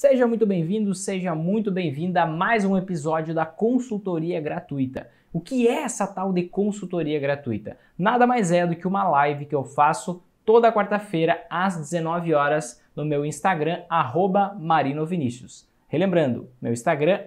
Seja muito bem-vindo, seja muito bem-vinda a mais um episódio da consultoria gratuita. O que é essa tal de consultoria gratuita? Nada mais é do que uma live que eu faço toda quarta-feira às 19 horas no meu Instagram @marinovinicius. Relembrando, meu Instagram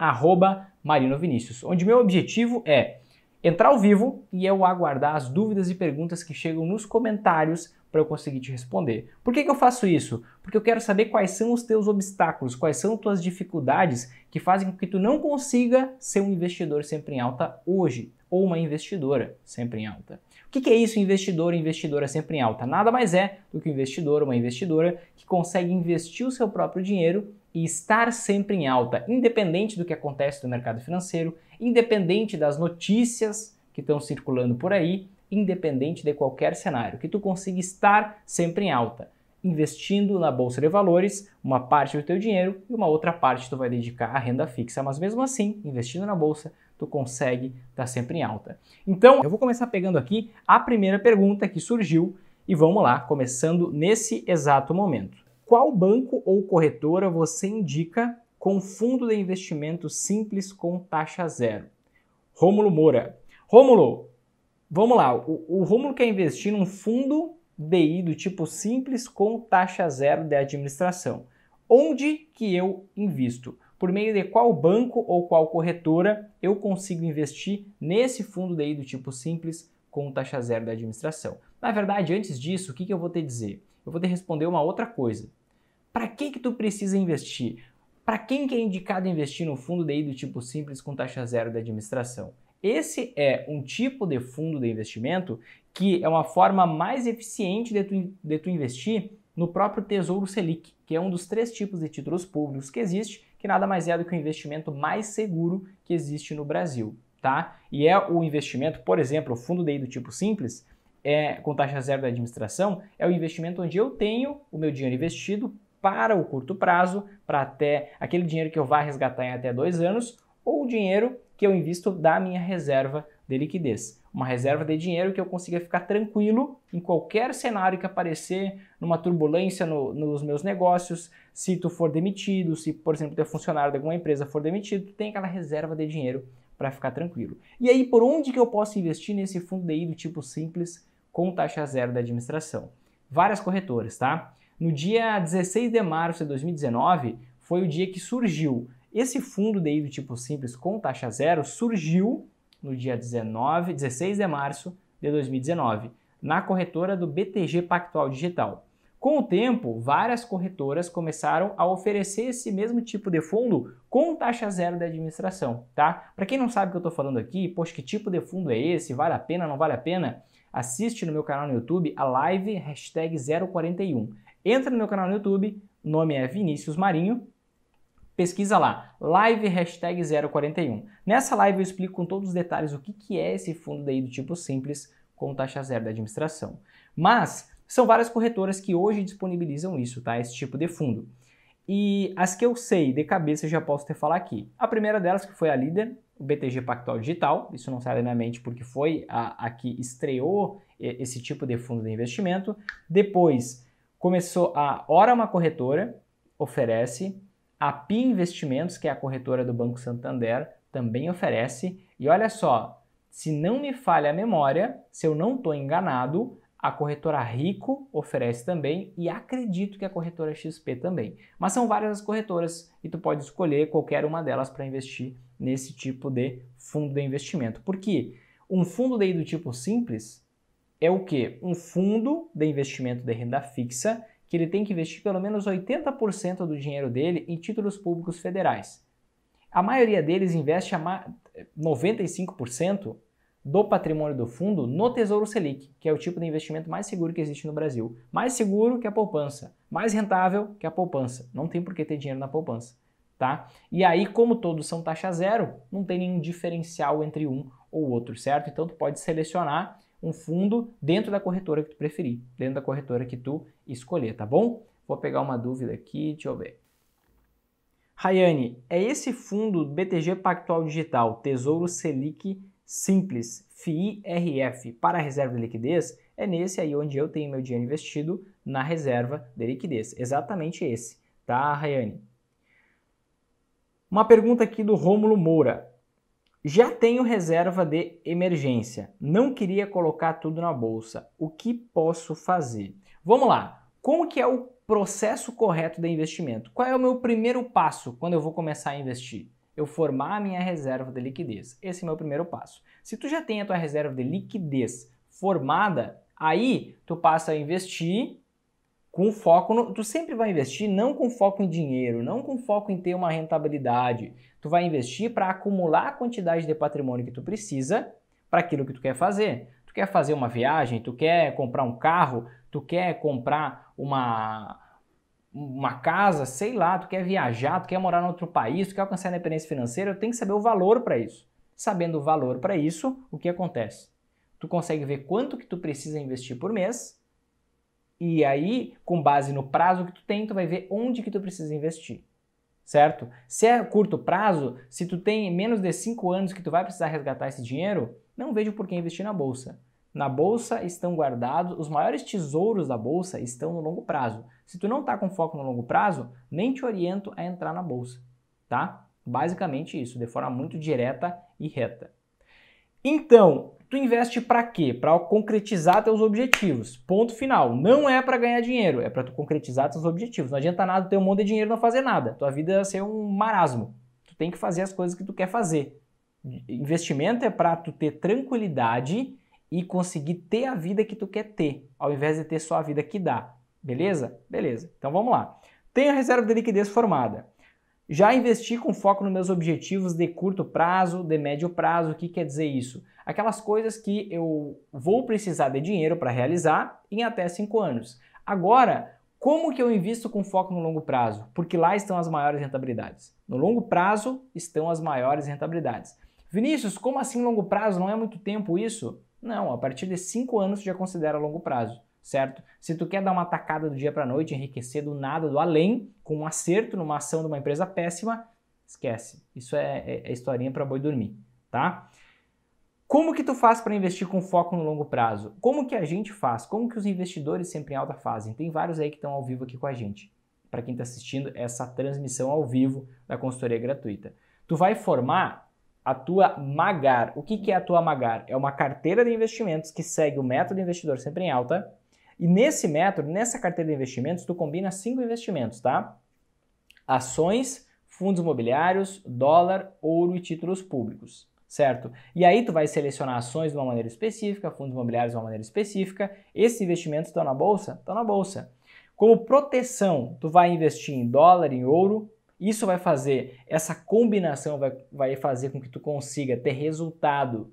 @marinovinicius, onde meu objetivo é entrar ao vivo e eu aguardar as dúvidas e perguntas que chegam nos comentários para eu conseguir te responder. Por que, que eu faço isso? Porque eu quero saber quais são os teus obstáculos, quais são tuas dificuldades que fazem com que tu não consiga ser um investidor sempre em alta hoje, ou uma investidora sempre em alta. O que, que é isso, investidor e investidora sempre em alta? Nada mais é do que um investidor ou uma investidora que consegue investir o seu próprio dinheiro e estar sempre em alta, independente do que acontece no mercado financeiro, independente das notícias que estão circulando por aí, independente de qualquer cenário, que tu consiga estar sempre em alta, investindo na bolsa de valores, uma parte do teu dinheiro e uma outra parte tu vai dedicar à renda fixa, mas mesmo assim, investindo na bolsa, tu consegue estar sempre em alta. Então, eu vou começar pegando aqui a primeira pergunta que surgiu e vamos lá, começando nesse exato momento. Qual banco ou corretora você indica com fundo de investimento simples com taxa zero? Rômulo Moura. Rômulo, Vamos lá, o, o Rômulo quer investir num fundo DI do tipo simples com taxa zero de administração. Onde que eu invisto? Por meio de qual banco ou qual corretora eu consigo investir nesse fundo DI do tipo simples com taxa zero de administração? Na verdade, antes disso, o que, que eu vou te dizer? Eu vou te responder uma outra coisa. Para que que tu precisa investir? Para quem que é indicado investir no fundo DI do tipo simples com taxa zero de administração? Esse é um tipo de fundo de investimento que é uma forma mais eficiente de tu, de tu investir no próprio Tesouro Selic, que é um dos três tipos de títulos públicos que existe, que nada mais é do que o investimento mais seguro que existe no Brasil, tá? E é o investimento, por exemplo, o fundo DI do tipo simples, é, com taxa zero da administração, é o investimento onde eu tenho o meu dinheiro investido para o curto prazo, para até aquele dinheiro que eu vá resgatar em até dois anos, ou o dinheiro que eu invisto da minha reserva de liquidez. Uma reserva de dinheiro que eu consiga ficar tranquilo em qualquer cenário que aparecer, numa turbulência no, nos meus negócios, se tu for demitido, se, por exemplo, teu funcionário de alguma empresa for demitido, tu tem aquela reserva de dinheiro para ficar tranquilo. E aí, por onde que eu posso investir nesse fundo DI do tipo simples com taxa zero da administração? Várias corretoras, tá? No dia 16 de março de 2019, foi o dia que surgiu esse fundo DI do tipo simples com taxa zero surgiu no dia 19, 16 de março de 2019, na corretora do BTG Pactual Digital. Com o tempo, várias corretoras começaram a oferecer esse mesmo tipo de fundo com taxa zero de administração, tá? Para quem não sabe o que eu estou falando aqui, poxa, que tipo de fundo é esse? Vale a pena, não vale a pena? Assiste no meu canal no YouTube a live 041. Entra no meu canal no YouTube, nome é Vinícius Marinho, pesquisa lá, live hashtag 041. Nessa live eu explico com todos os detalhes o que, que é esse fundo daí do tipo simples com taxa zero da administração. Mas são várias corretoras que hoje disponibilizam isso, tá? Esse tipo de fundo. E as que eu sei de cabeça já posso ter falar aqui. A primeira delas que foi a líder, o BTG Pactual Digital, isso não sai da minha mente porque foi a, a que estreou esse tipo de fundo de investimento. Depois começou a ora uma corretora oferece a Pi Investimentos, que é a corretora do Banco Santander, também oferece. E olha só, se não me falha a memória, se eu não estou enganado, a corretora Rico oferece também e acredito que a corretora XP também. Mas são várias as corretoras e tu pode escolher qualquer uma delas para investir nesse tipo de fundo de investimento. Porque um fundo daí do tipo simples é o que? Um fundo de investimento de renda fixa que ele tem que investir pelo menos 80% do dinheiro dele em títulos públicos federais. A maioria deles investe 95% do patrimônio do fundo no Tesouro Selic, que é o tipo de investimento mais seguro que existe no Brasil. Mais seguro que a poupança, mais rentável que a poupança. Não tem por que ter dinheiro na poupança, tá? E aí, como todos são taxa zero, não tem nenhum diferencial entre um ou outro, certo? Então tu pode selecionar um fundo dentro da corretora que tu preferir, dentro da corretora que tu escolher, tá bom? Vou pegar uma dúvida aqui, deixa eu ver. Rayane, é esse fundo BTG Pactual Digital, Tesouro Selic Simples, FII-RF, para reserva de liquidez? É nesse aí onde eu tenho meu dinheiro investido na reserva de liquidez. Exatamente esse, tá, Rayane? Uma pergunta aqui do Rômulo Moura. Já tenho reserva de emergência. Não queria colocar tudo na bolsa. O que posso fazer? Vamos lá. Como que é o processo correto de investimento? Qual é o meu primeiro passo quando eu vou começar a investir? Eu formar a minha reserva de liquidez. Esse é o meu primeiro passo. Se tu já tem a tua reserva de liquidez formada, aí tu passa a investir com foco no, tu sempre vai investir não com foco em dinheiro, não com foco em ter uma rentabilidade. Tu vai investir para acumular a quantidade de patrimônio que tu precisa para aquilo que tu quer fazer. Tu quer fazer uma viagem, tu quer comprar um carro, tu quer comprar uma uma casa, sei lá, tu quer viajar, tu quer morar em outro país, tu quer alcançar a independência financeira, eu tenho que saber o valor para isso. Sabendo o valor para isso, o que acontece? Tu consegue ver quanto que tu precisa investir por mês e aí, com base no prazo que tu tem, tu vai ver onde que tu precisa investir. Certo? Se é curto prazo, se tu tem menos de 5 anos que tu vai precisar resgatar esse dinheiro, não vejo por que investir na bolsa. Na bolsa estão guardados os maiores tesouros da bolsa estão no longo prazo. Se tu não está com foco no longo prazo, nem te oriento a entrar na bolsa, tá? Basicamente isso, de forma muito direta e reta. Então, Tu investe para quê? Para concretizar teus objetivos. Ponto final. Não é para ganhar dinheiro, é para tu concretizar teus objetivos. Não adianta nada ter um monte de dinheiro e não fazer nada. Tua vida vai é ser um marasmo. Tu tem que fazer as coisas que tu quer fazer. Investimento é para tu ter tranquilidade e conseguir ter a vida que tu quer ter, ao invés de ter só a vida que dá. Beleza? Beleza. Então vamos lá. Tem a reserva de liquidez formada. Já investi com foco nos meus objetivos de curto prazo, de médio prazo. O que quer dizer isso? Aquelas coisas que eu vou precisar de dinheiro para realizar em até 5 anos. Agora, como que eu invisto com foco no longo prazo? Porque lá estão as maiores rentabilidades. No longo prazo estão as maiores rentabilidades. Vinícius, como assim longo prazo? Não é muito tempo isso? Não, a partir de 5 anos já considera longo prazo certo? Se tu quer dar uma tacada do dia para noite, enriquecer do nada, do além, com um acerto numa ação de uma empresa péssima, esquece. Isso é, é, é historinha para boi dormir, tá? Como que tu faz para investir com foco no longo prazo? Como que a gente faz? Como que os investidores sempre em alta fazem? Tem vários aí que estão ao vivo aqui com a gente. Para quem está assistindo essa transmissão ao vivo da consultoria é gratuita. Tu vai formar a tua Magar. O que, que é a tua Magar? É uma carteira de investimentos que segue o método investidor sempre em alta, e nesse método, nessa carteira de investimentos, tu combina cinco investimentos, tá? Ações, fundos imobiliários, dólar, ouro e títulos públicos, certo? E aí tu vai selecionar ações de uma maneira específica, fundos imobiliários de uma maneira específica. Esses investimentos estão na bolsa? Estão na bolsa. Como proteção, tu vai investir em dólar, em ouro, isso vai fazer, essa combinação vai, vai fazer com que tu consiga ter resultado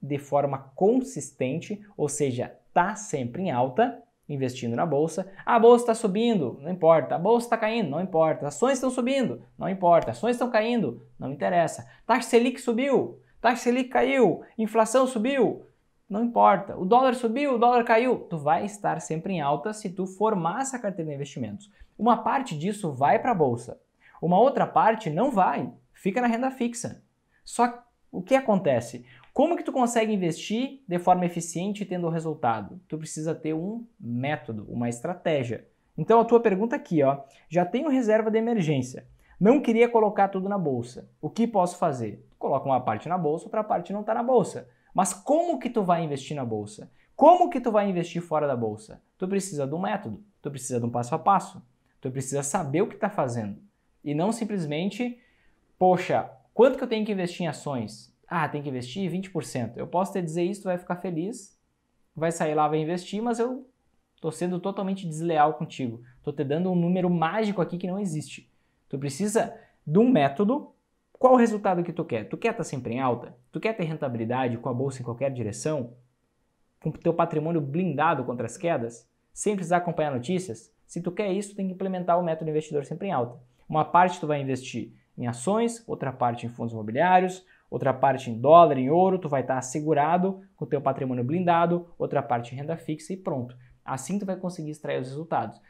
de forma consistente, ou seja, está sempre em alta, investindo na bolsa. A bolsa está subindo, não importa. A bolsa está caindo, não importa. Ações estão subindo, não importa. Ações estão caindo, não interessa. Taxa Selic subiu, taxa Selic caiu, inflação subiu, não importa. O dólar subiu, o dólar caiu. Tu vai estar sempre em alta se tu formar essa carteira de investimentos. Uma parte disso vai para a bolsa, uma outra parte não vai, fica na renda fixa. Só o que acontece? Como que tu consegue investir de forma eficiente tendo resultado? Tu precisa ter um método, uma estratégia. Então a tua pergunta aqui, ó, já tenho reserva de emergência. Não queria colocar tudo na bolsa. O que posso fazer? coloca uma parte na bolsa, outra parte não está na bolsa. Mas como que tu vai investir na bolsa? Como que tu vai investir fora da bolsa? Tu precisa de um método, tu precisa de um passo a passo, tu precisa saber o que está fazendo e não simplesmente, poxa, quanto que eu tenho que investir em ações? Ah, tem que investir 20%. Eu posso te dizer isso, tu vai ficar feliz, vai sair lá, vai investir, mas eu tô sendo totalmente desleal contigo. Tô te dando um número mágico aqui que não existe. Tu precisa de um método. Qual o resultado que tu quer? Tu quer estar tá sempre em alta? Tu quer ter rentabilidade com a bolsa em qualquer direção? Com teu patrimônio blindado contra as quedas? Sem precisar acompanhar notícias? Se tu quer isso, tu tem que implementar o método investidor sempre em alta. Uma parte tu vai investir em ações, outra parte em fundos imobiliários, outra parte em dólar, em ouro, tu vai estar tá assegurado com o teu patrimônio blindado, outra parte em renda fixa e pronto. Assim tu vai conseguir extrair os resultados.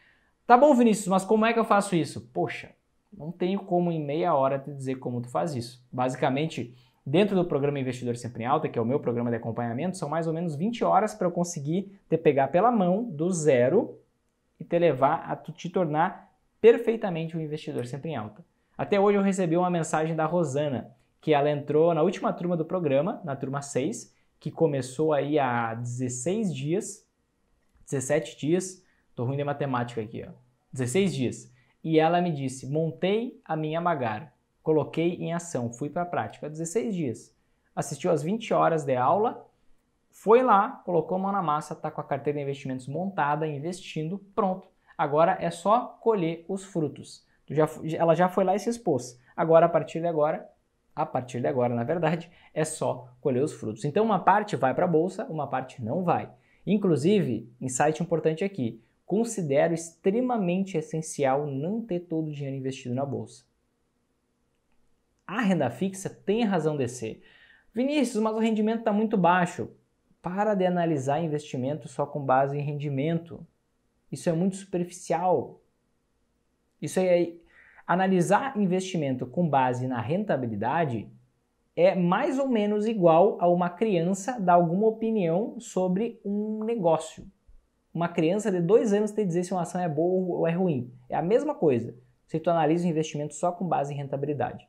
Tá bom, Vinícius, mas como é que eu faço isso? Poxa, não tenho como em meia hora te dizer como tu faz isso. Basicamente, dentro do programa Investidor Sempre em Alta, que é o meu programa de acompanhamento, são mais ou menos 20 horas para eu conseguir te pegar pela mão do zero e te levar a tu te tornar perfeitamente um investidor sempre em alta. Até hoje eu recebi uma mensagem da Rosana que ela entrou na última turma do programa, na turma 6, que começou aí há 16 dias, 17 dias, tô ruim de matemática aqui, ó, 16 dias. E ela me disse: montei a minha Magar, coloquei em ação, fui para a prática, há 16 dias. Assistiu às 20 horas de aula, foi lá, colocou a mão na massa, está com a carteira de investimentos montada, investindo, pronto. Agora é só colher os frutos. Já, ela já foi lá e se expôs. Agora, a partir de agora, a partir de agora, na verdade, é só colher os frutos. Então, uma parte vai para a bolsa, uma parte não vai. Inclusive, insight importante aqui: considero extremamente essencial não ter todo o dinheiro investido na bolsa. A renda fixa tem razão de ser. Vinícius, mas o rendimento está muito baixo. Para de analisar investimento só com base em rendimento. Isso é muito superficial. Isso é Analisar investimento com base na rentabilidade é mais ou menos igual a uma criança dar alguma opinião sobre um negócio. Uma criança de dois anos ter dizer se uma ação é boa ou é ruim. É a mesma coisa se tu analisa o investimento só com base em rentabilidade.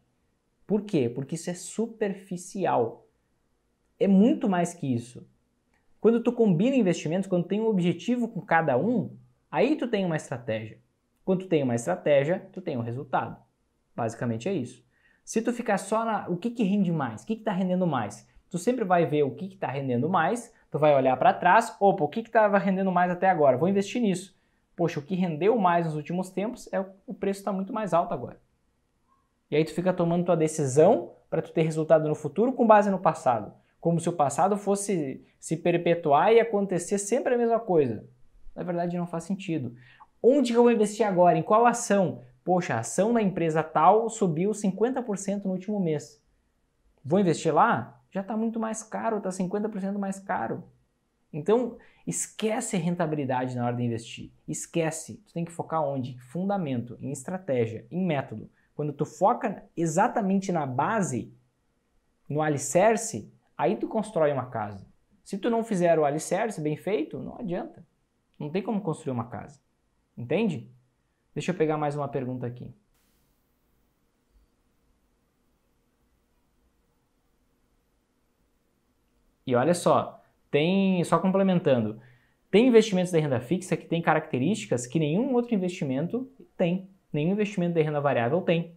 Por quê? Porque isso é superficial. É muito mais que isso. Quando tu combina investimentos, quando tem um objetivo com cada um, aí tu tem uma estratégia. Quando tu tem uma estratégia, tu tem um resultado. Basicamente é isso. Se tu ficar só na o que, que rende mais, o que está rendendo mais, tu sempre vai ver o que está rendendo mais, tu vai olhar para trás, opa, o que estava rendendo mais até agora? Vou investir nisso. Poxa, o que rendeu mais nos últimos tempos é o preço está muito mais alto agora. E aí tu fica tomando tua decisão para tu ter resultado no futuro com base no passado, como se o passado fosse se perpetuar e acontecer sempre a mesma coisa. Na verdade não faz sentido. Onde que eu vou investir agora? Em qual ação? Poxa, a ação da empresa tal subiu 50% no último mês. Vou investir lá? Já está muito mais caro, está 50% mais caro. Então, esquece rentabilidade na hora de investir. Esquece. Tu tem que focar onde? Fundamento, em estratégia, em método. Quando tu foca exatamente na base, no alicerce, aí tu constrói uma casa. Se tu não fizer o alicerce bem feito, não adianta. Não tem como construir uma casa. Entende? Deixa eu pegar mais uma pergunta aqui. E olha só, tem, só complementando, tem investimentos de renda fixa que têm características que nenhum outro investimento tem, nenhum investimento de renda variável tem.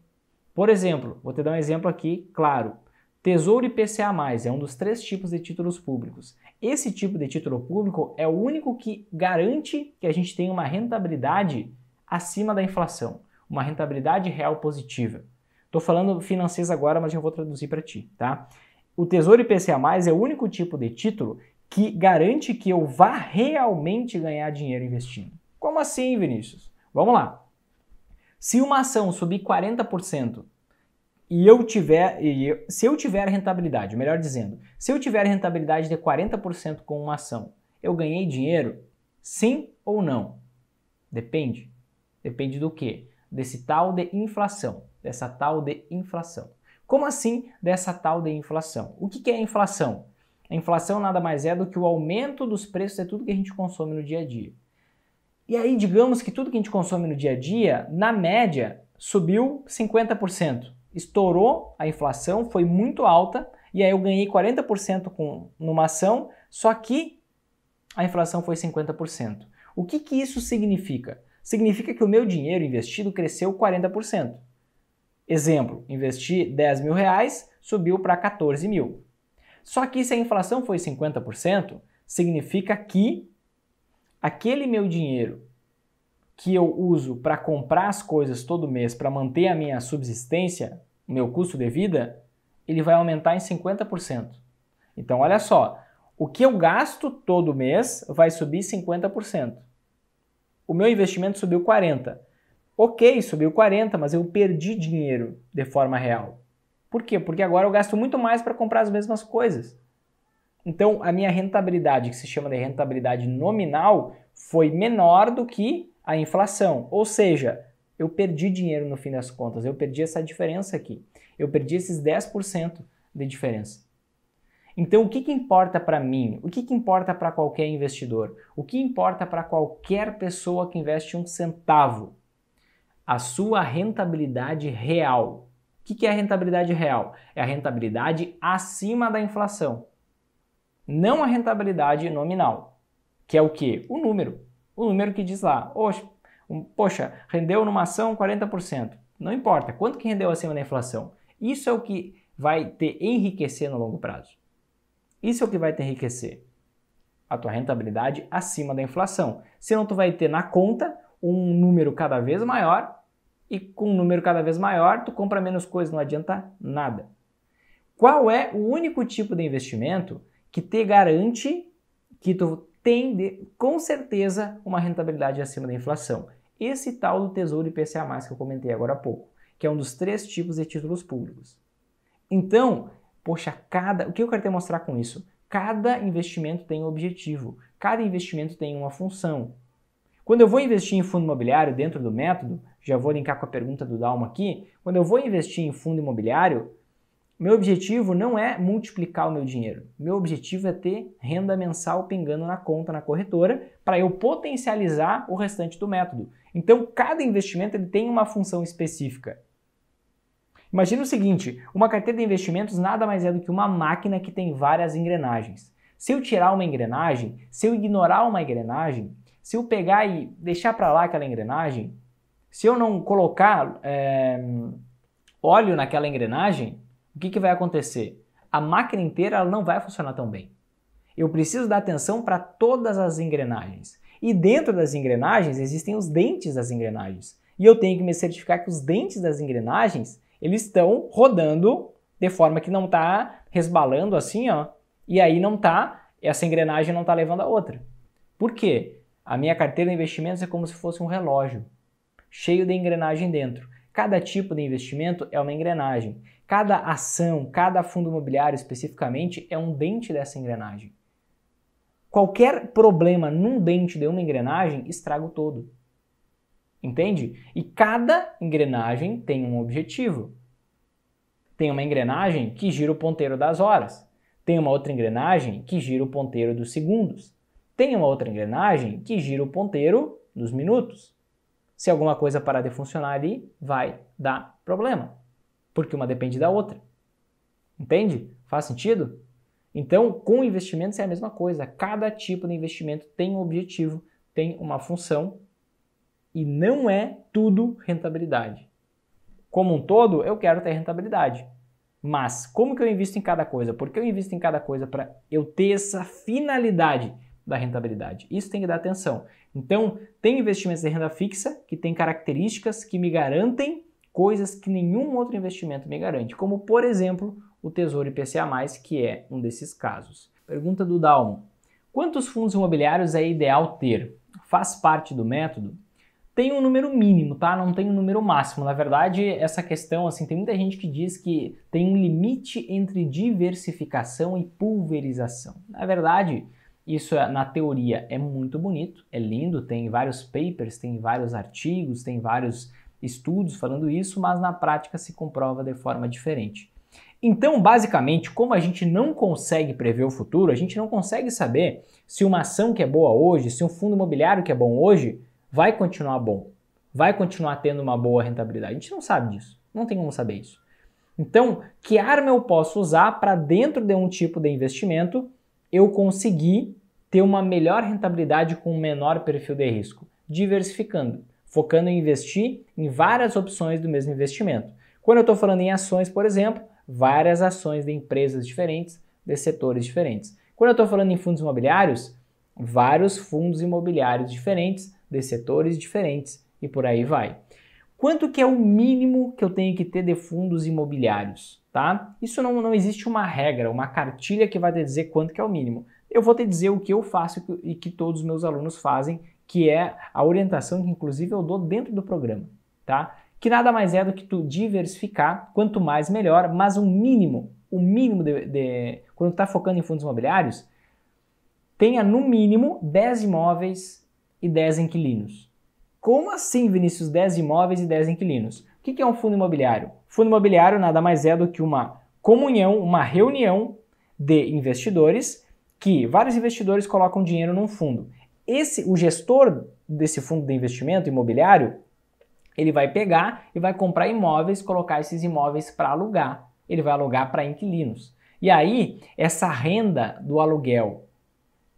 Por exemplo, vou te dar um exemplo aqui, claro. Tesouro IPCA+, é um dos três tipos de títulos públicos. Esse tipo de título público é o único que garante que a gente tenha uma rentabilidade acima da inflação, uma rentabilidade real positiva. Estou falando financeiro agora, mas eu vou traduzir para ti, tá? O Tesouro IPCA+, é o único tipo de título que garante que eu vá realmente ganhar dinheiro investindo. Como assim, Vinícius? Vamos lá. Se uma ação subir 40%, e eu tiver, e eu, se eu tiver rentabilidade, melhor dizendo, se eu tiver rentabilidade de 40% com uma ação, eu ganhei dinheiro? Sim ou não? Depende. Depende do que? Desse tal de inflação. Dessa tal de inflação. Como assim dessa tal de inflação? O que, que é a inflação? A inflação nada mais é do que o aumento dos preços de tudo que a gente consome no dia a dia. E aí, digamos que tudo que a gente consome no dia a dia, na média, subiu 50% estourou a inflação, foi muito alta, e aí eu ganhei 40% com, numa ação, só que a inflação foi 50%. O que, que isso significa? Significa que o meu dinheiro investido cresceu 40%. Exemplo, investi 10 mil reais, subiu para 14 mil. Só que se a inflação foi 50%, significa que aquele meu dinheiro que eu uso para comprar as coisas todo mês para manter a minha subsistência, o meu custo de vida, ele vai aumentar em 50%. Então, olha só, o que eu gasto todo mês vai subir 50%. O meu investimento subiu 40%. Ok, subiu 40%, mas eu perdi dinheiro de forma real. Por quê? Porque agora eu gasto muito mais para comprar as mesmas coisas. Então, a minha rentabilidade, que se chama de rentabilidade nominal, foi menor do que a inflação. Ou seja, eu perdi dinheiro no fim das contas, eu perdi essa diferença aqui. Eu perdi esses 10% de diferença. Então, o que, que importa para mim? O que, que importa para qualquer investidor? O que importa para qualquer pessoa que investe um centavo? A sua rentabilidade real. O que, que é a rentabilidade real? É a rentabilidade acima da inflação, não a rentabilidade nominal, que é o que? O número o número que diz lá. Poxa, rendeu numa ação 40%. Não importa, quanto que rendeu acima da inflação? Isso é o que vai te enriquecer no longo prazo. Isso é o que vai te enriquecer. A tua rentabilidade acima da inflação. Senão tu vai ter na conta um número cada vez maior e com um número cada vez maior tu compra menos coisas, não adianta nada. Qual é o único tipo de investimento que te garante que tu tem de, com certeza uma rentabilidade acima da inflação. Esse tal do Tesouro IPCA+, que eu comentei agora há pouco, que é um dos três tipos de títulos públicos. Então, poxa, cada, o que eu quero te mostrar com isso? Cada investimento tem um objetivo, cada investimento tem uma função. Quando eu vou investir em fundo imobiliário dentro do método, já vou linkar com a pergunta do Dalma aqui, quando eu vou investir em fundo imobiliário, meu objetivo não é multiplicar o meu dinheiro. Meu objetivo é ter renda mensal pingando na conta na corretora para eu potencializar o restante do método. Então, cada investimento ele tem uma função específica. Imagina o seguinte: uma carteira de investimentos nada mais é do que uma máquina que tem várias engrenagens. Se eu tirar uma engrenagem, se eu ignorar uma engrenagem, se eu pegar e deixar para lá aquela engrenagem, se eu não colocar é, óleo naquela engrenagem, o que, que vai acontecer? A máquina inteira ela não vai funcionar tão bem. Eu preciso dar atenção para todas as engrenagens. E dentro das engrenagens existem os dentes das engrenagens. E eu tenho que me certificar que os dentes das engrenagens eles estão rodando de forma que não está resbalando assim, ó. E aí não tá, essa engrenagem não está levando a outra. Por quê? A minha carteira de investimentos é como se fosse um relógio, cheio de engrenagem dentro. Cada tipo de investimento é uma engrenagem. Cada ação, cada fundo imobiliário especificamente é um dente dessa engrenagem. Qualquer problema num dente de uma engrenagem estraga o todo. Entende? E cada engrenagem tem um objetivo. Tem uma engrenagem que gira o ponteiro das horas. Tem uma outra engrenagem que gira o ponteiro dos segundos. Tem uma outra engrenagem que gira o ponteiro dos minutos. Se alguma coisa parar de funcionar ali, vai dar problema porque uma depende da outra. Entende? Faz sentido? Então, com investimentos é a mesma coisa. Cada tipo de investimento tem um objetivo, tem uma função e não é tudo rentabilidade. Como um todo, eu quero ter rentabilidade. Mas como que eu invisto em cada coisa? Por que eu invisto em cada coisa para eu ter essa finalidade da rentabilidade? Isso tem que dar atenção. Então, tem investimentos de renda fixa que tem características que me garantem coisas que nenhum outro investimento me garante, como por exemplo o Tesouro IPCA+, que é um desses casos. Pergunta do Dalmo. Quantos fundos imobiliários é ideal ter? Faz parte do método? Tem um número mínimo, tá? Não tem um número máximo. Na verdade, essa questão, assim, tem muita gente que diz que tem um limite entre diversificação e pulverização. Na verdade, isso é, na teoria é muito bonito, é lindo, tem vários papers, tem vários artigos, tem vários estudos falando isso, mas na prática se comprova de forma diferente. Então, basicamente, como a gente não consegue prever o futuro, a gente não consegue saber se uma ação que é boa hoje, se um fundo imobiliário que é bom hoje, vai continuar bom, vai continuar tendo uma boa rentabilidade. A gente não sabe disso, não tem como saber isso. Então, que arma eu posso usar para dentro de um tipo de investimento eu conseguir ter uma melhor rentabilidade com um menor perfil de risco? Diversificando focando em investir em várias opções do mesmo investimento. Quando eu estou falando em ações, por exemplo, várias ações de empresas diferentes, de setores diferentes. Quando eu estou falando em fundos imobiliários, vários fundos imobiliários diferentes, de setores diferentes e por aí vai. Quanto que é o mínimo que eu tenho que ter de fundos imobiliários, tá? Isso não, não existe uma regra, uma cartilha que vai te dizer quanto que é o mínimo. Eu vou te dizer o que eu faço e que todos os meus alunos fazem que é a orientação que inclusive eu dou dentro do programa, tá? Que nada mais é do que tu diversificar, quanto mais melhor, mas um mínimo, o um mínimo de, de quando está focando em fundos imobiliários, tenha no mínimo 10 imóveis e 10 inquilinos. Como assim, Vinícius, 10 imóveis e 10 inquilinos? O que é um fundo imobiliário? Fundo imobiliário nada mais é do que uma comunhão, uma reunião de investidores que vários investidores colocam dinheiro num fundo esse o gestor desse fundo de investimento imobiliário, ele vai pegar e vai comprar imóveis, colocar esses imóveis para alugar. Ele vai alugar para inquilinos. E aí, essa renda do aluguel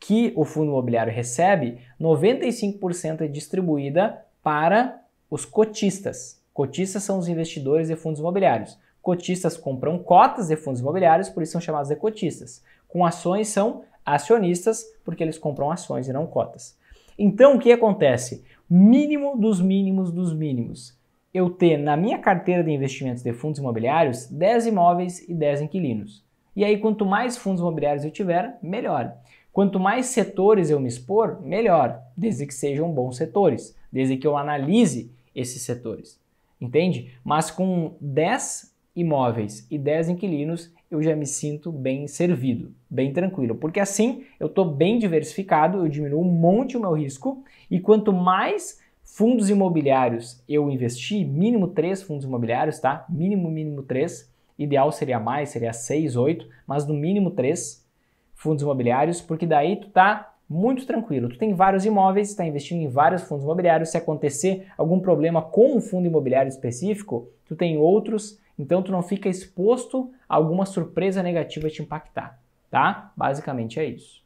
que o fundo imobiliário recebe, 95% é distribuída para os cotistas. Cotistas são os investidores de fundos imobiliários. Cotistas compram cotas de fundos imobiliários, por isso são chamados de cotistas. Com ações são acionistas, porque eles compram ações e não cotas. Então, o que acontece? Mínimo dos mínimos dos mínimos. Eu ter na minha carteira de investimentos de fundos imobiliários 10 imóveis e 10 inquilinos. E aí, quanto mais fundos imobiliários eu tiver, melhor. Quanto mais setores eu me expor, melhor, desde que sejam bons setores, desde que eu analise esses setores. Entende? Mas com 10 imóveis e 10 inquilinos, eu já me sinto bem servido, bem tranquilo, porque assim eu estou bem diversificado, eu diminuo um monte o meu risco e quanto mais fundos imobiliários eu investir, mínimo três fundos imobiliários, tá? Mínimo, mínimo três. Ideal seria mais, seria seis, oito, mas no mínimo três fundos imobiliários, porque daí tu tá muito tranquilo. Tu tem vários imóveis, está investindo em vários fundos imobiliários. Se acontecer algum problema com um fundo imobiliário específico, tu tem outros então tu não fica exposto a alguma surpresa negativa te impactar, tá? Basicamente é isso.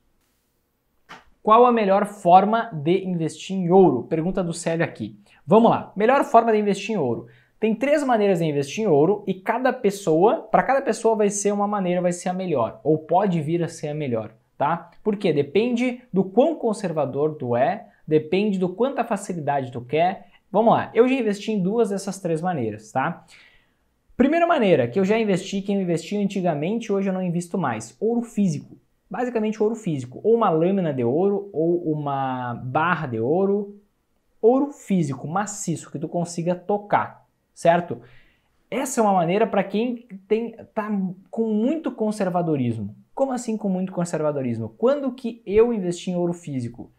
Qual a melhor forma de investir em ouro? Pergunta do Célio aqui. Vamos lá. Melhor forma de investir em ouro. Tem três maneiras de investir em ouro e cada pessoa, para cada pessoa vai ser uma maneira, vai ser a melhor ou pode vir a ser a melhor, tá? Porque depende do quão conservador tu é, depende do quanta facilidade tu quer. Vamos lá. Eu já investi em duas dessas três maneiras, tá? Primeira maneira que eu já investi, que eu investi antigamente, hoje eu não invisto mais, ouro físico. Basicamente ouro físico, ou uma lâmina de ouro, ou uma barra de ouro, ouro físico, maciço, que tu consiga tocar, certo? Essa é uma maneira para quem tem tá com muito conservadorismo. Como assim com muito conservadorismo? Quando que eu investi em ouro físico?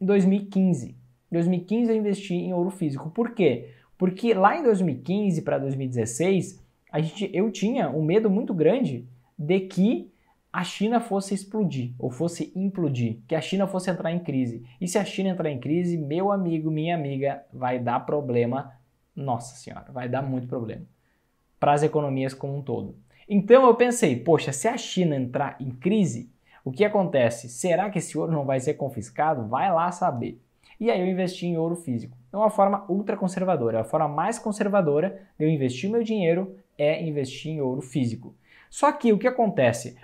Em 2015. Em 2015 eu investi em ouro físico. Por quê? Porque lá em 2015 para 2016, a gente, eu tinha um medo muito grande de que a China fosse explodir ou fosse implodir, que a China fosse entrar em crise. E se a China entrar em crise, meu amigo, minha amiga, vai dar problema, nossa senhora, vai dar muito problema para as economias como um todo. Então eu pensei, poxa, se a China entrar em crise, o que acontece? Será que esse ouro não vai ser confiscado? Vai lá saber. E aí eu investi em ouro físico é uma forma ultra conservadora. A forma mais conservadora de eu investir meu dinheiro é investir em ouro físico. Só que o que acontece?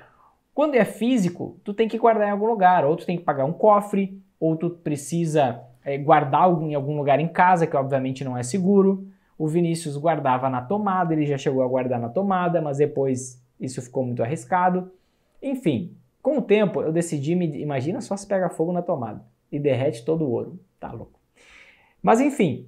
Quando é físico, tu tem que guardar em algum lugar, ou tu tem que pagar um cofre, ou tu precisa é, guardar em algum lugar em casa, que obviamente não é seguro. O Vinícius guardava na tomada, ele já chegou a guardar na tomada, mas depois isso ficou muito arriscado. Enfim, com o tempo eu decidi me. Imagina só se pega fogo na tomada e derrete todo o ouro. Tá louco. Mas enfim,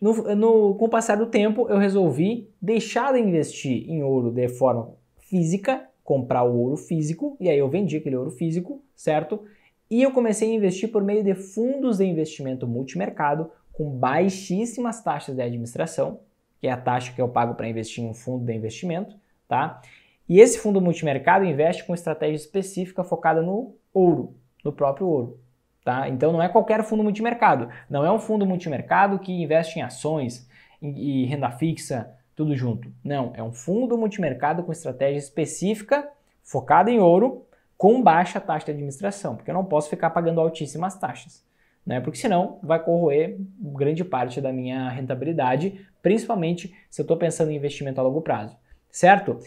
no, no, com o passar do tempo eu resolvi deixar de investir em ouro de forma física, comprar o ouro físico, e aí eu vendi aquele ouro físico, certo? E eu comecei a investir por meio de fundos de investimento multimercado com baixíssimas taxas de administração, que é a taxa que eu pago para investir em um fundo de investimento, tá? E esse fundo multimercado investe com estratégia específica focada no ouro, no próprio ouro. Tá? Então não é qualquer fundo multimercado, não é um fundo multimercado que investe em ações e renda fixa, tudo junto. Não, é um fundo multimercado com estratégia específica, focada em ouro, com baixa taxa de administração, porque eu não posso ficar pagando altíssimas taxas, né? Porque senão vai corroer grande parte da minha rentabilidade, principalmente se eu estou pensando em investimento a longo prazo, certo?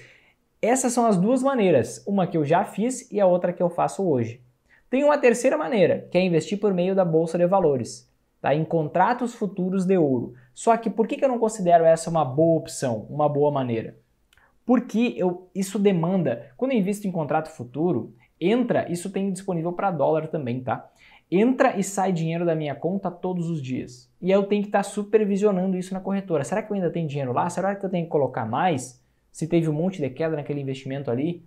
Essas são as duas maneiras, uma que eu já fiz e a outra que eu faço hoje. Tem uma terceira maneira, que é investir por meio da Bolsa de Valores, tá? em contratos futuros de ouro. Só que por que, que eu não considero essa uma boa opção, uma boa maneira? Porque eu, isso demanda, quando eu invisto em contrato futuro, entra, isso tem disponível para dólar também, tá? Entra e sai dinheiro da minha conta todos os dias. E eu tenho que estar tá supervisionando isso na corretora. Será que eu ainda tenho dinheiro lá? Será que eu tenho que colocar mais? Se teve um monte de queda naquele investimento ali?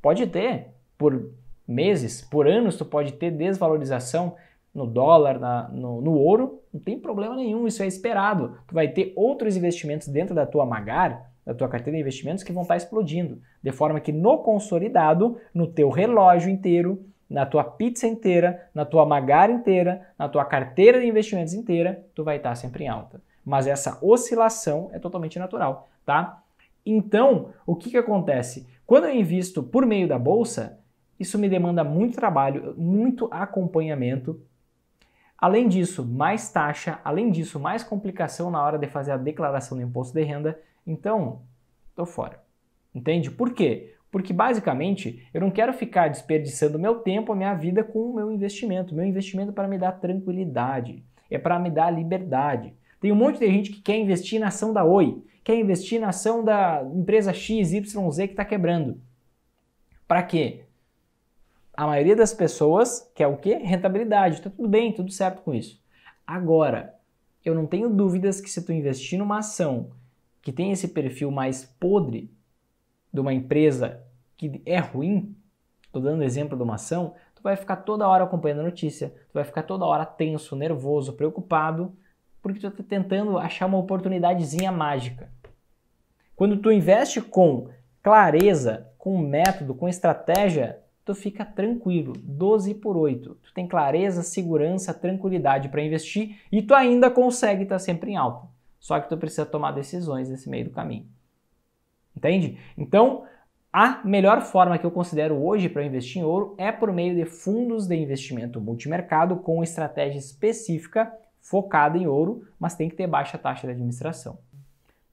Pode ter, por meses, por anos, tu pode ter desvalorização no dólar, na, no, no, ouro, não tem problema nenhum, isso é esperado. Tu vai ter outros investimentos dentro da tua Magar, da tua carteira de investimentos, que vão estar tá explodindo. De forma que no consolidado, no teu relógio inteiro, na tua pizza inteira, na tua Magar inteira, na tua carteira de investimentos inteira, tu vai estar tá sempre em alta. Mas essa oscilação é totalmente natural, tá? Então, o que, que acontece? Quando eu invisto por meio da bolsa, isso me demanda muito trabalho, muito acompanhamento. Além disso, mais taxa, além disso, mais complicação na hora de fazer a declaração do imposto de renda. Então, tô fora. Entende? Por quê? Porque basicamente eu não quero ficar desperdiçando meu tempo, a minha vida com o meu investimento. Meu investimento é para me dar tranquilidade, é para me dar liberdade. Tem um monte de gente que quer investir na ação da Oi, quer investir na ação da empresa XYZ que está quebrando. Para quê? a maioria das pessoas quer o quê? Rentabilidade. Tá tudo bem, tudo certo com isso. Agora, eu não tenho dúvidas que se tu investir numa ação que tem esse perfil mais podre de uma empresa que é ruim, estou dando exemplo de uma ação, tu vai ficar toda hora acompanhando a notícia, tu vai ficar toda hora tenso, nervoso, preocupado, porque tu está tentando achar uma oportunidadezinha mágica. Quando tu investe com clareza, com método, com estratégia, tu fica tranquilo. 12 por 8. Tu tem clareza, segurança, tranquilidade para investir e tu ainda consegue estar tá sempre em alta. Só que tu precisa tomar decisões nesse meio do caminho. Entende? Então, a melhor forma que eu considero hoje para investir em ouro é por meio de fundos de investimento multimercado com estratégia específica focada em ouro, mas tem que ter baixa taxa de administração.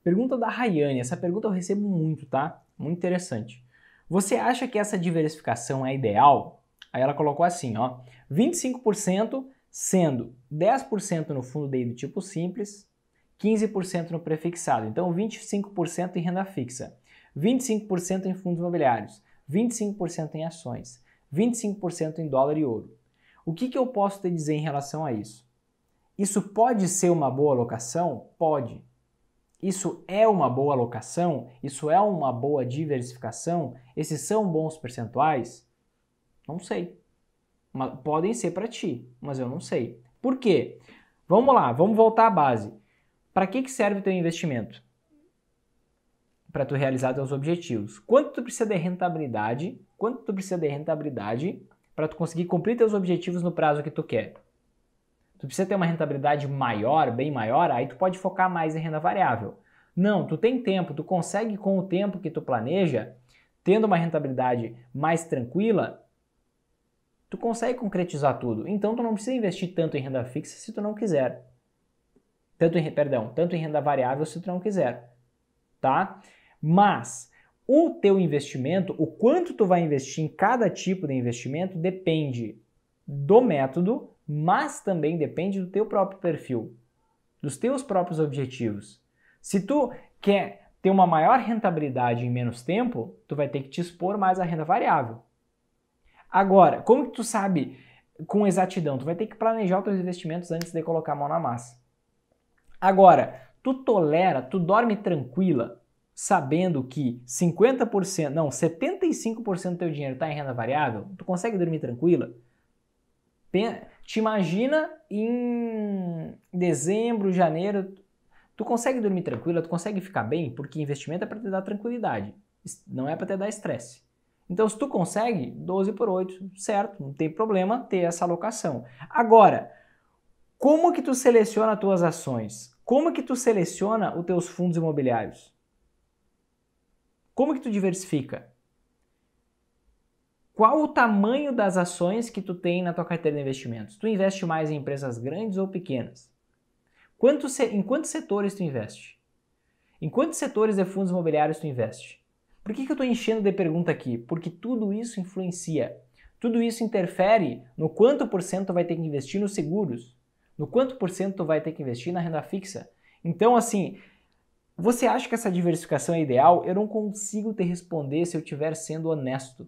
Pergunta da Rayane, essa pergunta eu recebo muito, tá? Muito interessante. Você acha que essa diversificação é ideal? Aí ela colocou assim, ó, 25% sendo 10% no fundo DI do tipo simples, 15% no prefixado. Então 25% em renda fixa, 25% em fundos imobiliários, 25% em ações, 25% em dólar e ouro. O que, que eu posso te dizer em relação a isso? Isso pode ser uma boa alocação? Pode. Isso é uma boa alocação? Isso é uma boa diversificação? Esses são bons percentuais? Não sei. Mas podem ser para ti, mas eu não sei. Por quê? Vamos lá, vamos voltar à base. Para que, que serve o teu investimento? Para tu realizar teus objetivos. Quanto tu precisa de rentabilidade? Quanto tu precisa de rentabilidade para tu conseguir cumprir teus objetivos no prazo que tu quer? tu precisa ter uma rentabilidade maior, bem maior, aí tu pode focar mais em renda variável. Não, tu tem tempo, tu consegue com o tempo que tu planeja, tendo uma rentabilidade mais tranquila, tu consegue concretizar tudo. Então tu não precisa investir tanto em renda fixa se tu não quiser. Tanto em, perdão, tanto em renda variável se tu não quiser, tá? Mas o teu investimento, o quanto tu vai investir em cada tipo de investimento depende do método mas também depende do teu próprio perfil, dos teus próprios objetivos. Se tu quer ter uma maior rentabilidade em menos tempo, tu vai ter que te expor mais à renda variável. Agora, como que tu sabe com exatidão? Tu vai ter que planejar os teus investimentos antes de colocar a mão na massa. Agora, tu tolera, tu dorme tranquila, sabendo que 50%, não, 75% do teu dinheiro está em renda variável? Tu consegue dormir tranquila? Te imagina em dezembro, janeiro, tu consegue dormir tranquila, tu consegue ficar bem, porque investimento é para te dar tranquilidade, não é para te dar estresse. Então, se tu consegue, 12 por 8, certo, não tem problema ter essa alocação. Agora, como que tu seleciona as tuas ações? Como que tu seleciona os teus fundos imobiliários? Como que tu diversifica? qual o tamanho das ações que tu tem na tua carteira de investimentos? Tu investe mais em empresas grandes ou pequenas? Quanto se, em quantos setores tu investe? Em quantos setores de fundos imobiliários tu investe? Por que, que eu estou enchendo de pergunta aqui? Porque tudo isso influencia. Tudo isso interfere no quanto por cento vai ter que investir nos seguros, no quanto por cento vai ter que investir na renda fixa. Então, assim, você acha que essa diversificação é ideal? Eu não consigo te responder se eu estiver sendo honesto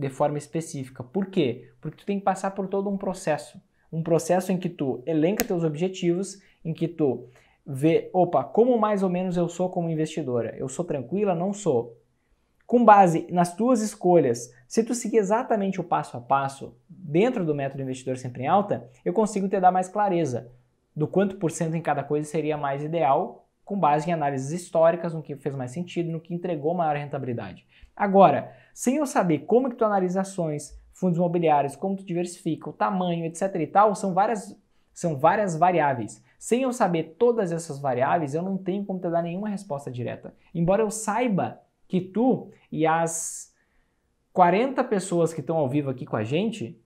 de forma específica. Por quê? Porque tu tem que passar por todo um processo. Um processo em que tu elenca teus objetivos, em que tu vê, opa, como mais ou menos eu sou como investidora? Eu sou tranquila? Não sou. Com base nas tuas escolhas, se tu seguir exatamente o passo a passo dentro do método investidor sempre em alta, eu consigo te dar mais clareza do quanto por cento em cada coisa seria mais ideal com base em análises históricas, no que fez mais sentido, no que entregou maior rentabilidade. Agora, sem eu saber como que tu analisa ações, fundos imobiliários, como tu diversifica, o tamanho, etc e tal, são várias, são várias variáveis. Sem eu saber todas essas variáveis, eu não tenho como te dar nenhuma resposta direta. Embora eu saiba que tu e as 40 pessoas que estão ao vivo aqui com a gente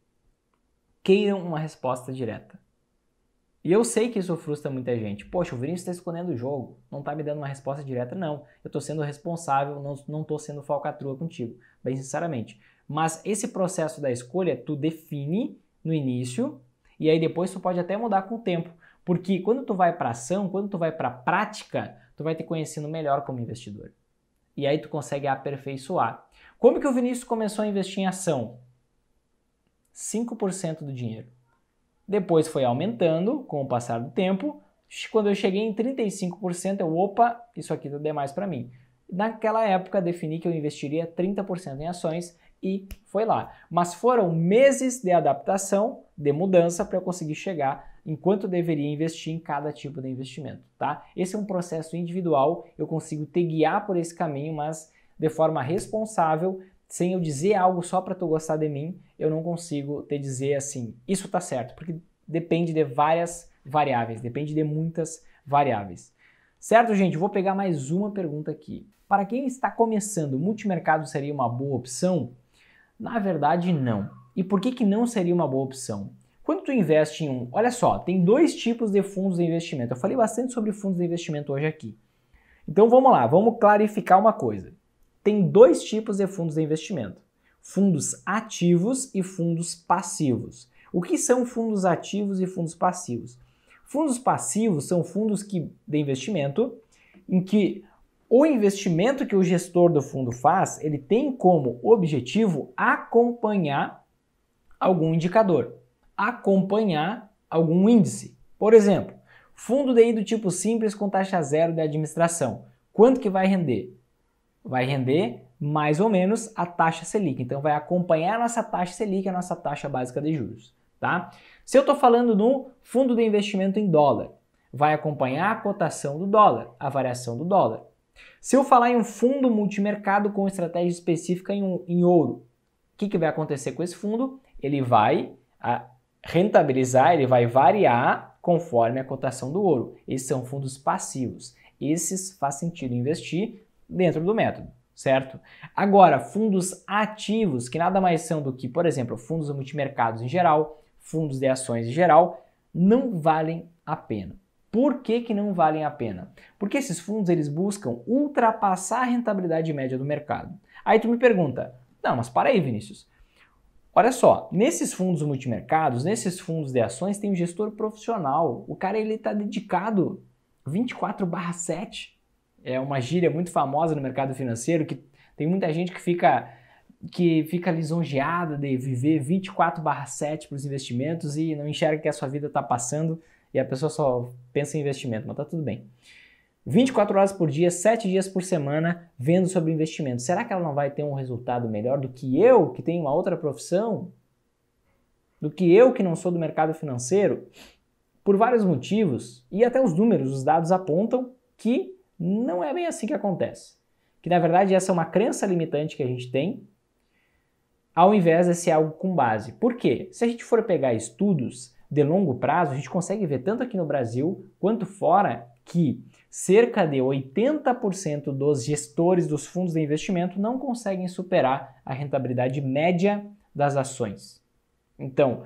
queiram uma resposta direta. E eu sei que isso frustra muita gente. Poxa, o Vinícius está escondendo o jogo, não está me dando uma resposta direta. Não, eu estou sendo responsável, não estou sendo falcatrua contigo, bem sinceramente. Mas esse processo da escolha, tu define no início e aí depois tu pode até mudar com o tempo. Porque quando tu vai para ação, quando tu vai para prática, tu vai te conhecendo melhor como investidor. E aí tu consegue aperfeiçoar. Como que o Vinícius começou a investir em ação? 5% do dinheiro. Depois foi aumentando com o passar do tempo. Quando eu cheguei em 35%, eu, opa, isso aqui tá demais para mim. Naquela época, defini que eu investiria 30% em ações e foi lá. Mas foram meses de adaptação, de mudança, para eu conseguir chegar em quanto eu deveria investir em cada tipo de investimento, tá? Esse é um processo individual, eu consigo te guiar por esse caminho, mas de forma responsável, sem eu dizer algo só para tu gostar de mim, eu não consigo te dizer assim, isso tá certo, porque depende de várias variáveis, depende de muitas variáveis. Certo, gente? Vou pegar mais uma pergunta aqui. Para quem está começando, multimercado seria uma boa opção? Na verdade, não. E por que, que não seria uma boa opção? Quando tu investe em um, olha só, tem dois tipos de fundos de investimento. Eu falei bastante sobre fundos de investimento hoje aqui. Então vamos lá, vamos clarificar uma coisa tem dois tipos de fundos de investimento: fundos ativos e fundos passivos. O que são fundos ativos e fundos passivos? Fundos passivos são fundos que, de investimento em que o investimento que o gestor do fundo faz, ele tem como objetivo acompanhar algum indicador, acompanhar algum índice. Por exemplo, fundo DI do tipo simples com taxa zero de administração. Quanto que vai render? vai render mais ou menos a taxa Selic. Então vai acompanhar a nossa taxa Selic, a nossa taxa básica de juros, tá? Se eu estou falando no fundo de investimento em dólar, vai acompanhar a cotação do dólar, a variação do dólar. Se eu falar em um fundo multimercado com estratégia específica em, um, em ouro, o que, que vai acontecer com esse fundo? Ele vai ah, rentabilizar, ele vai variar conforme a cotação do ouro. Esses são fundos passivos. Esses faz sentido investir dentro do método, certo? Agora, fundos ativos, que nada mais são do que, por exemplo, fundos multimercados em geral, fundos de ações em geral, não valem a pena. Por que, que não valem a pena? Porque esses fundos eles buscam ultrapassar a rentabilidade média do mercado. Aí tu me pergunta, não, mas para aí, Vinícius. Olha só, nesses fundos multimercados, nesses fundos de ações, tem um gestor profissional. O cara ele está dedicado 24/7 é uma gíria muito famosa no mercado financeiro que tem muita gente que fica que fica lisonjeada de viver 24/7 para os investimentos e não enxerga que a sua vida está passando e a pessoa só pensa em investimento, mas tá tudo bem. 24 horas por dia, 7 dias por semana, vendo sobre investimento. Será que ela não vai ter um resultado melhor do que eu, que tenho uma outra profissão? Do que eu, que não sou do mercado financeiro? Por vários motivos, e até os números, os dados apontam que não é bem assim que acontece. Que na verdade essa é uma crença limitante que a gente tem, ao invés de ser algo com base. Por quê? Se a gente for pegar estudos de longo prazo, a gente consegue ver tanto aqui no Brasil quanto fora que cerca de 80% dos gestores dos fundos de investimento não conseguem superar a rentabilidade média das ações. Então,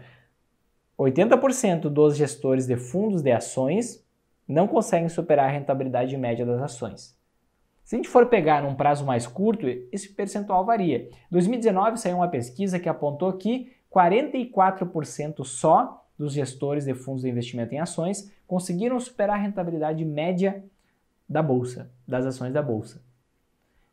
80% dos gestores de fundos de ações não conseguem superar a rentabilidade média das ações. Se a gente for pegar num prazo mais curto, esse percentual varia. Em 2019 saiu uma pesquisa que apontou que 44% só dos gestores de fundos de investimento em ações conseguiram superar a rentabilidade média da bolsa, das ações da bolsa.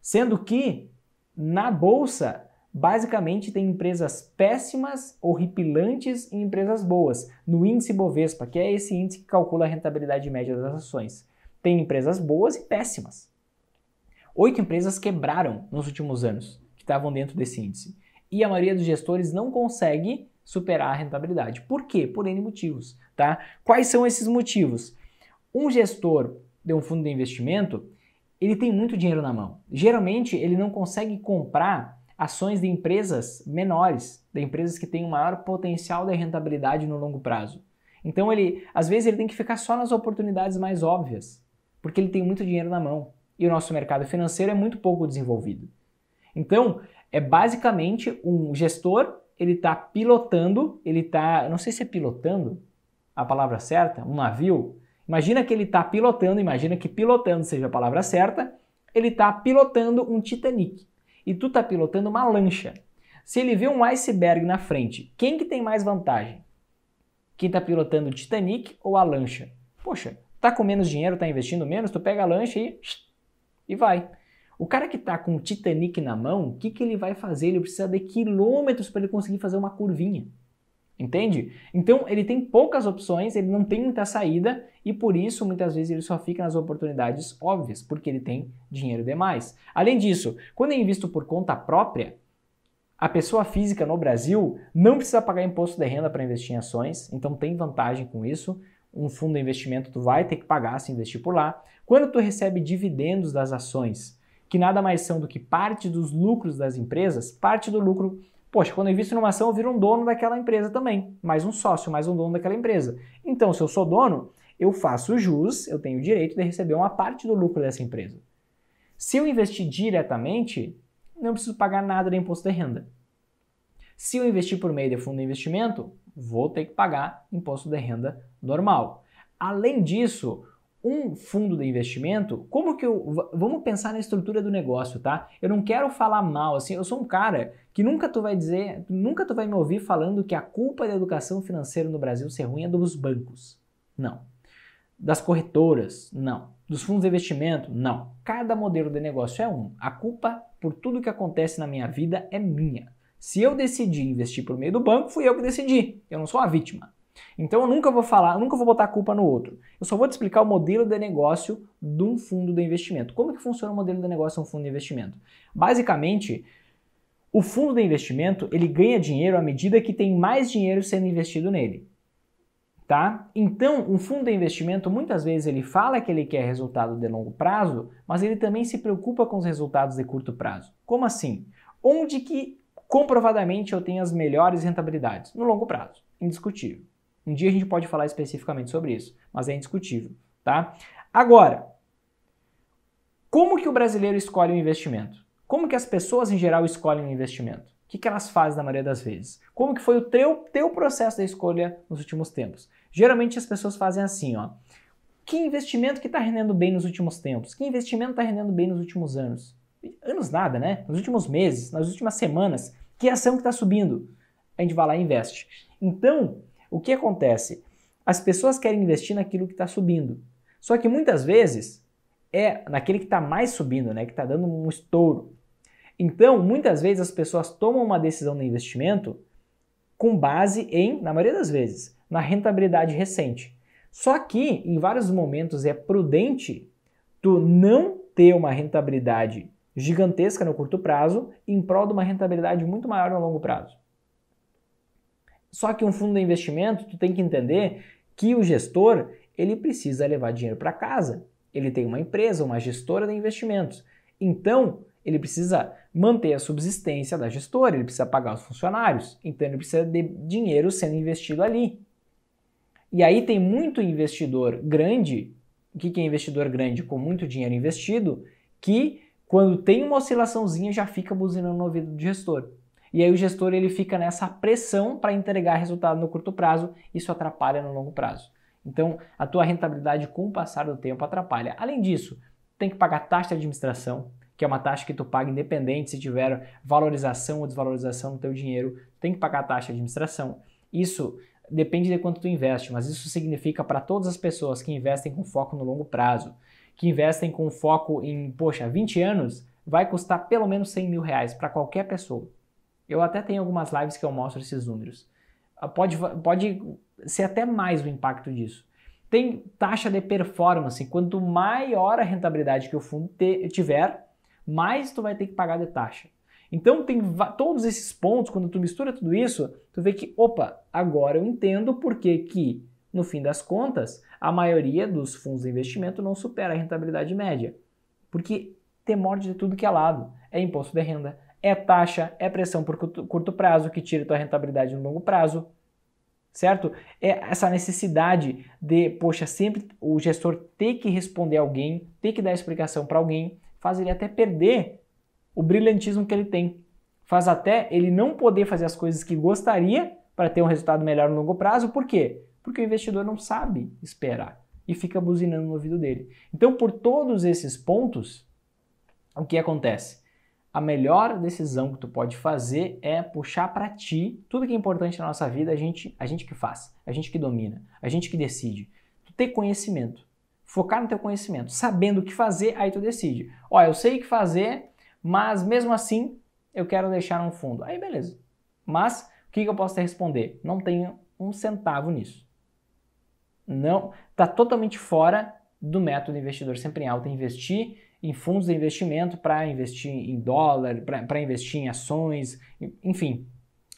Sendo que na bolsa Basicamente, tem empresas péssimas, horripilantes e empresas boas no índice Bovespa, que é esse índice que calcula a rentabilidade média das ações. Tem empresas boas e péssimas. Oito empresas quebraram nos últimos anos, que estavam dentro desse índice. E a maioria dos gestores não consegue superar a rentabilidade. Por quê? Por N motivos. Tá? Quais são esses motivos? Um gestor de um fundo de investimento, ele tem muito dinheiro na mão. Geralmente, ele não consegue comprar ações de empresas menores, de empresas que têm um maior potencial de rentabilidade no longo prazo. Então ele, às vezes ele tem que ficar só nas oportunidades mais óbvias, porque ele tem muito dinheiro na mão e o nosso mercado financeiro é muito pouco desenvolvido. Então, é basicamente um gestor, ele está pilotando, ele está, não sei se é pilotando a palavra certa, um navio. Imagina que ele está pilotando, imagina que pilotando seja a palavra certa, ele está pilotando um Titanic e tu tá pilotando uma lancha. Se ele vê um iceberg na frente, quem que tem mais vantagem? Quem tá pilotando o Titanic ou a lancha? Poxa, tá com menos dinheiro, tá investindo menos, tu pega a lancha e e vai. O cara que tá com o Titanic na mão, o que, que ele vai fazer? Ele precisa de quilômetros para ele conseguir fazer uma curvinha. Entende? Então ele tem poucas opções, ele não tem muita saída e por isso muitas vezes ele só fica nas oportunidades óbvias, porque ele tem dinheiro demais. Além disso, quando é invisto por conta própria, a pessoa física no Brasil não precisa pagar imposto de renda para investir em ações, então tem vantagem com isso. Um fundo de investimento tu vai ter que pagar se investir por lá. Quando tu recebe dividendos das ações, que nada mais são do que parte dos lucros das empresas, parte do lucro Poxa, quando eu invisto numa ação, eu viro um dono daquela empresa também, mais um sócio, mais um dono daquela empresa. Então, se eu sou dono, eu faço jus, eu tenho o direito de receber uma parte do lucro dessa empresa. Se eu investir diretamente, não preciso pagar nada de imposto de renda. Se eu investir por meio de fundo de investimento, vou ter que pagar imposto de renda normal. Além disso, um fundo de investimento, como que eu. Vamos pensar na estrutura do negócio, tá? Eu não quero falar mal, assim, eu sou um cara que nunca tu vai dizer, nunca tu vai me ouvir falando que a culpa da educação financeira no Brasil ser ruim é dos bancos. Não. Das corretoras, não. Dos fundos de investimento, não. Cada modelo de negócio é um. A culpa por tudo que acontece na minha vida é minha. Se eu decidi investir por meio do banco, fui eu que decidi. Eu não sou a vítima. Então eu nunca vou falar, nunca vou botar a culpa no outro. Eu só vou te explicar o modelo de negócio de um fundo de investimento. Como é que funciona o modelo de negócio de um fundo de investimento? Basicamente, o fundo de investimento, ele ganha dinheiro à medida que tem mais dinheiro sendo investido nele. Tá? Então, um fundo de investimento muitas vezes ele fala que ele quer resultado de longo prazo, mas ele também se preocupa com os resultados de curto prazo. Como assim? Onde que comprovadamente eu tenho as melhores rentabilidades? No longo prazo, indiscutível. Um dia a gente pode falar especificamente sobre isso, mas é indiscutível, tá? Agora, como que o brasileiro escolhe um investimento? Como que as pessoas em geral escolhem um investimento? O que, que elas fazem na maioria das vezes? Como que foi o teu, teu processo da escolha nos últimos tempos? Geralmente as pessoas fazem assim, ó. Que investimento que está rendendo bem nos últimos tempos? Que investimento está rendendo bem nos últimos anos? Anos nada, né? Nos últimos meses, nas últimas semanas. Que ação que está subindo? A gente vai lá e investe. Então, o que acontece? As pessoas querem investir naquilo que está subindo. Só que muitas vezes é naquele que está mais subindo, né? Que está dando um estouro. Então, muitas vezes as pessoas tomam uma decisão de investimento com base em, na maioria das vezes, na rentabilidade recente. Só que em vários momentos é prudente tu não ter uma rentabilidade gigantesca no curto prazo em prol de uma rentabilidade muito maior no longo prazo. Só que um fundo de investimento, tu tem que entender que o gestor, ele precisa levar dinheiro para casa. Ele tem uma empresa, uma gestora de investimentos. Então, ele precisa manter a subsistência da gestora, ele precisa pagar os funcionários. Então, ele precisa de dinheiro sendo investido ali. E aí tem muito investidor grande, o que, que é investidor grande? Com muito dinheiro investido, que quando tem uma oscilaçãozinha já fica buzinando no ouvido do gestor. E aí o gestor ele fica nessa pressão para entregar resultado no curto prazo, isso atrapalha no longo prazo. Então, a tua rentabilidade com o passar do tempo atrapalha. Além disso, tem que pagar taxa de administração, que é uma taxa que tu paga independente se tiver valorização ou desvalorização do teu dinheiro, tem que pagar taxa de administração. Isso depende de quanto tu investe, mas isso significa para todas as pessoas que investem com foco no longo prazo, que investem com foco em, poxa, 20 anos, vai custar pelo menos 100 mil reais para qualquer pessoa. Eu até tenho algumas lives que eu mostro esses números. Ah, pode, pode ser até mais o impacto disso. Tem taxa de performance. Quanto maior a rentabilidade que o fundo te, tiver, mais tu vai ter que pagar de taxa. Então tem todos esses pontos, quando tu mistura tudo isso, tu vê que, opa, agora eu entendo por que que, no fim das contas, a maioria dos fundos de investimento não supera a rentabilidade média. Porque tem morte de tudo que é lado. É imposto de renda, é taxa, é pressão por curto prazo que tira tua rentabilidade no longo prazo, certo? É essa necessidade de, poxa, sempre o gestor ter que responder alguém, ter que dar explicação para alguém, faz ele até perder o brilhantismo que ele tem. Faz até ele não poder fazer as coisas que gostaria para ter um resultado melhor no longo prazo, por quê? Porque o investidor não sabe esperar e fica buzinando no ouvido dele. Então, por todos esses pontos, o que acontece? a melhor decisão que tu pode fazer é puxar para ti tudo que é importante na nossa vida, a gente, a gente que faz, a gente que domina, a gente que decide. Tu ter conhecimento, focar no teu conhecimento, sabendo o que fazer, aí tu decide. Ó, eu sei o que fazer, mas mesmo assim eu quero deixar um fundo. Aí beleza. Mas o que, que eu posso te responder? Não tenho um centavo nisso. Não, tá totalmente fora do método investidor sempre em alta investir em fundos de investimento para investir em dólar, para investir em ações, enfim.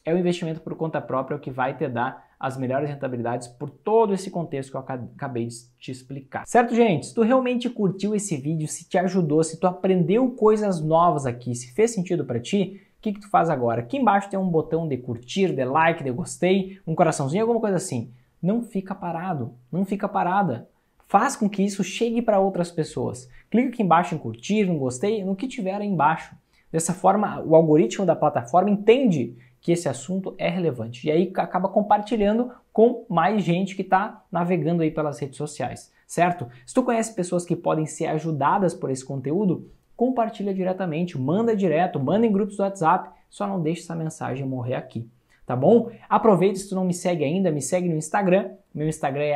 É o investimento por conta própria o que vai te dar as melhores rentabilidades por todo esse contexto que eu acabei de te explicar. Certo, gente? Se tu realmente curtiu esse vídeo, se te ajudou, se tu aprendeu coisas novas aqui, se fez sentido para ti, o que, que tu faz agora? Aqui embaixo tem um botão de curtir, de like, de gostei, um coraçãozinho, alguma coisa assim. Não fica parado, não fica parada faz com que isso chegue para outras pessoas. Clica aqui embaixo em curtir, no gostei, no que tiver aí embaixo. Dessa forma, o algoritmo da plataforma entende que esse assunto é relevante e aí acaba compartilhando com mais gente que está navegando aí pelas redes sociais, certo? Se tu conhece pessoas que podem ser ajudadas por esse conteúdo, compartilha diretamente, manda direto, manda em grupos do WhatsApp, só não deixe essa mensagem morrer aqui tá bom? Aproveita, se tu não me segue ainda, me segue no Instagram. Meu Instagram é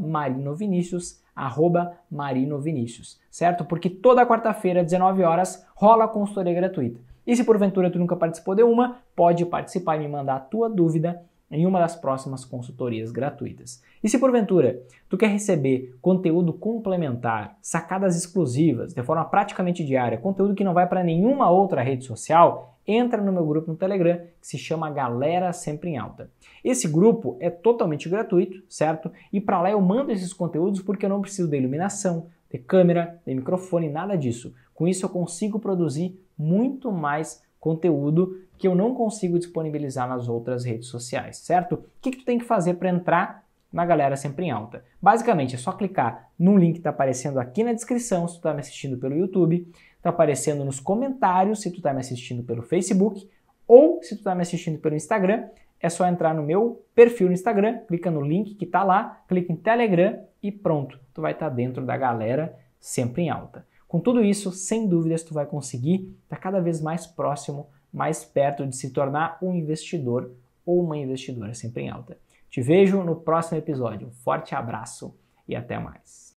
marinovinicius, arroba marinovinicius, certo? Porque toda quarta-feira, 19 horas, rola a consultoria gratuita. E se porventura tu nunca participou de uma, pode participar e me mandar a tua dúvida em uma das próximas consultorias gratuitas. E se porventura tu quer receber conteúdo complementar, sacadas exclusivas, de forma praticamente diária, conteúdo que não vai para nenhuma outra rede social, entra no meu grupo no Telegram que se chama Galera Sempre em Alta. Esse grupo é totalmente gratuito, certo? E para lá eu mando esses conteúdos porque eu não preciso de iluminação, de câmera, de microfone, nada disso. Com isso eu consigo produzir muito mais conteúdo que eu não consigo disponibilizar nas outras redes sociais, certo? O que, que tu tem que fazer para entrar na Galera Sempre em Alta? Basicamente, é só clicar no link que está aparecendo aqui na descrição se tu está me assistindo pelo YouTube, está aparecendo nos comentários se tu está me assistindo pelo Facebook ou se tu está me assistindo pelo Instagram, é só entrar no meu perfil no Instagram, clica no link que está lá, clica em Telegram e pronto, tu vai estar tá dentro da Galera Sempre em Alta. Com tudo isso, sem dúvidas, tu vai conseguir estar tá cada vez mais próximo mais perto de se tornar um investidor ou uma investidora sempre em alta. Te vejo no próximo episódio. forte abraço e até mais.